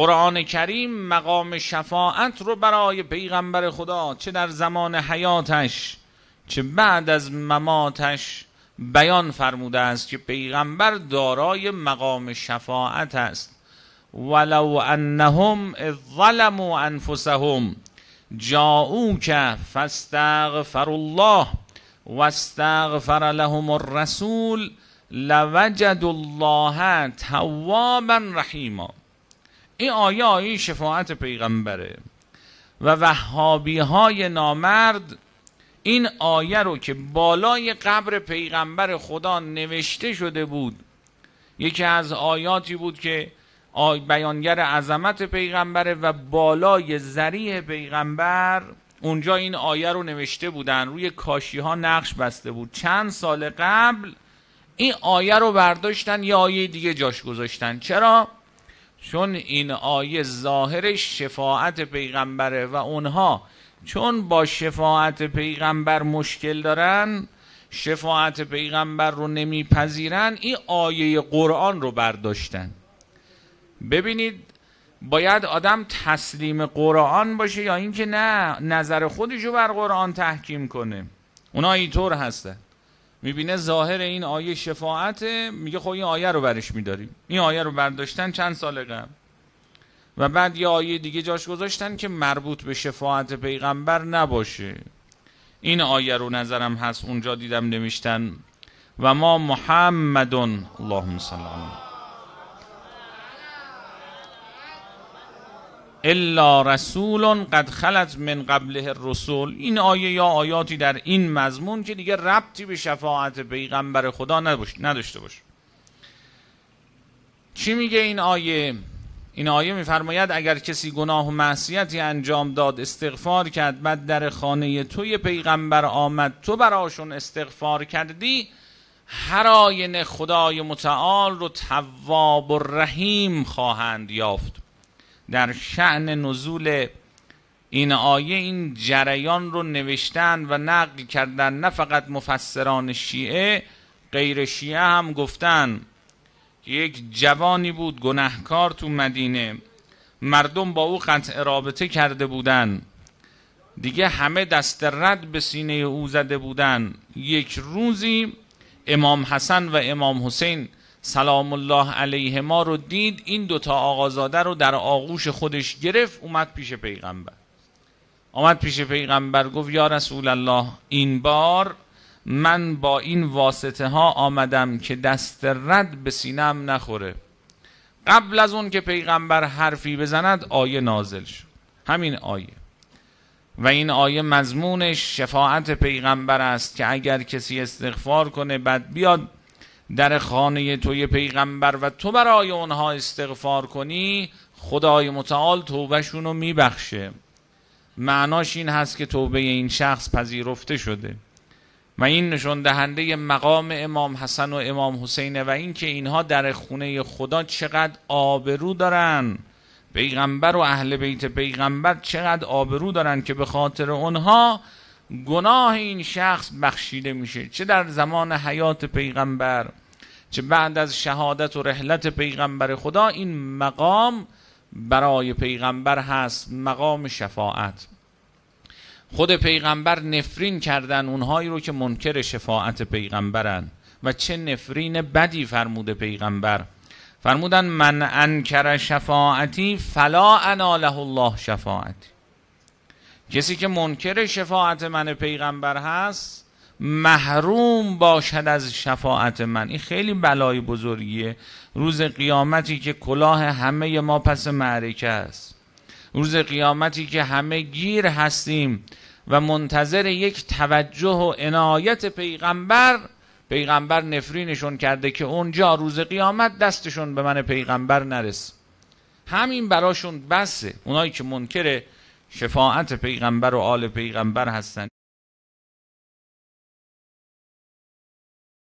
قرآن کریم مقام شفاعت رو برای پیغمبر خدا چه در زمان حیاتش چه بعد از مماتش بیان فرموده است که پیغمبر دارای مقام شفاعت است ولو انهم ظلموا انفسهم که فاستغفر الله واستغفر لهم الرسول لوجد الله توابا رحیما این آیه آیه شفاعت پیغمبره و وحابی های نامرد این آیه رو که بالای قبر پیغمبر خدا نوشته شده بود یکی از آیاتی بود که آی بیانگر عظمت پیغمبره و بالای زریح پیغمبر اونجا این آیه رو نوشته بودن روی کاشی ها نقش بسته بود چند سال قبل این آیه رو برداشتن یه آیه دیگه جاش گذاشتن چرا؟ چون این آیه ظاهر شفاعت پیغمبره و اونها چون با شفاعت پیغمبر مشکل دارن شفاعت پیغمبر رو نمیپذیرن این آیه قرآن رو برداشتن ببینید باید آدم تسلیم قرآن باشه یا اینکه نه نظر خودش رو بر قرآن تحکیم کنه اونا اینطور هستن میبینه ظاهر این آیه شفاعت میگه خب این آیه رو برش میداریم این آیه رو برداشتن چند سال قبل و بعد یه آیه دیگه جاش گذاشتن که مربوط به شفاعت پیغمبر نباشه این آیه رو نظرم هست اونجا دیدم نمیشتن و ما محمدون اللهم صل علیه الا رسول قد خلت من قبله رسول این آیه یا آیاتی در این مضمون که دیگه ربطی به شفاعت پیغمبر خدا نداشته باشه چی میگه این آیه این آیه میفرماید اگر کسی گناه و معصیتی انجام داد استغفار کرد بعد در خانه توی پیغمبر آمد تو براشون استغفار کردی هر آینه خدای متعال رو تواب و رحیم خواهند یافت در شعن نزول این آیه این جریان رو نوشتن و نقل کردن نه فقط مفسران شیعه غیر شیعه هم گفتن که یک جوانی بود گناهکار تو مدینه مردم با او قطع رابطه کرده بودن دیگه همه دست رد به سینه او زده بودن یک روزی امام حسن و امام حسین سلام الله علیه ما رو دید این دوتا آقازاده رو در آغوش خودش گرفت اومد پیش پیغمبر آمد پیش پیغمبر گفت یا رسول الله این بار من با این واسطه ها آمدم که دست رد به سینم نخوره قبل از اون که پیغمبر حرفی بزند آیه نازل شد همین آیه و این آیه مضمونش شفاعت پیغمبر است که اگر کسی استغفار کنه بعد بیاد در خانه توی پیغمبر و تو برای اونها استغفار کنی خدای متعال توبهشون رو میبخشه معناش این هست که توبه این شخص پذیرفته شده و این نشون دهنده مقام امام حسن و امام حسینه و اینکه اینها در خونه خدا چقدر آبرو دارن پیغمبر و اهل بیت پیغمبر چقدر آبرو دارن که به خاطر اونها گناه این شخص بخشیده میشه چه در زمان حیات پیغمبر چه بعد از شهادت و رحلت پیغمبر خدا این مقام برای پیغمبر هست مقام شفاعت خود پیغمبر نفرین کردن اونهایی رو که منکر شفاعت پیغمبرن و چه نفرین بدی فرموده پیغمبر فرمودن من انکر شفاعتی فلا انا له الله شفاعتی کسی که منکر شفاعت من پیغمبر هست محروم باشد از شفاعت من این خیلی بلای بزرگیه روز قیامتی که کلاه همه ما پس معرکه است روز قیامتی که همه گیر هستیم و منتظر یک توجه و عنایت پیغمبر پیغمبر نفرینشون کرده که اونجا روز قیامت دستشون به من پیغمبر نرس همین براشون بسه اونایی که منکره شفاعت پیغمبر و آل پیغمبر هستند